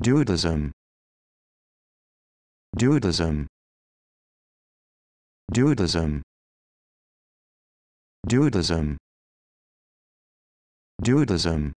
Dualism. Dualism. Dualism. Dualism. Dualism.